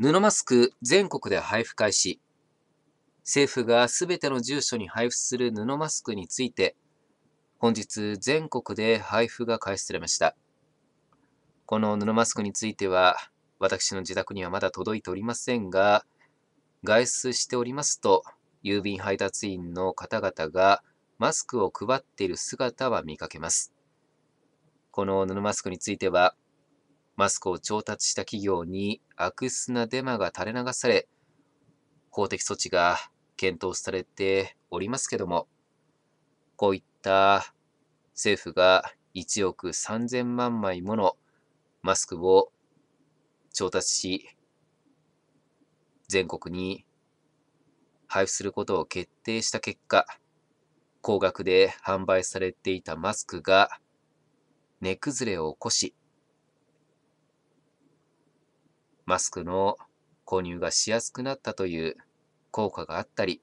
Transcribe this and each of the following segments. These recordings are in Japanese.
布マスク全国で配布開始。政府がすべての住所に配布する布マスクについて、本日全国で配布が開始されました。この布マスクについては、私の自宅にはまだ届いておりませんが、外出しておりますと、郵便配達員の方々がマスクを配っている姿は見かけます。この布マスクについては、マスクを調達した企業に悪質なデマが垂れ流され、法的措置が検討されておりますけども、こういった政府が1億3000万枚ものマスクを調達し、全国に配布することを決定した結果、高額で販売されていたマスクが値崩れを起こし、マスクの購入がしやすくなったという効果があったり、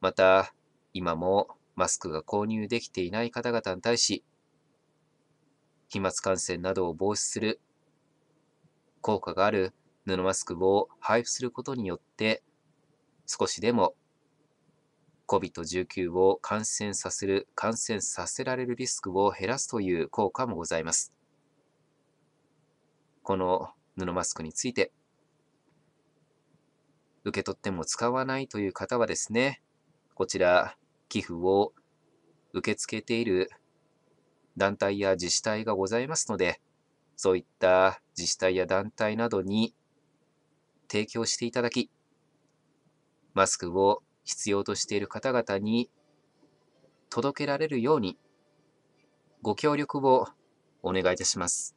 また、今もマスクが購入できていない方々に対し、飛沫感染などを防止する効果がある布マスクを配布することによって、少しでも COVID-19 を感染させる、感染させられるリスクを減らすという効果もございます。この布マスクについて受け取っても使わないという方はですね、こちら、寄付を受け付けている団体や自治体がございますので、そういった自治体や団体などに提供していただき、マスクを必要としている方々に届けられるように、ご協力をお願いいたします。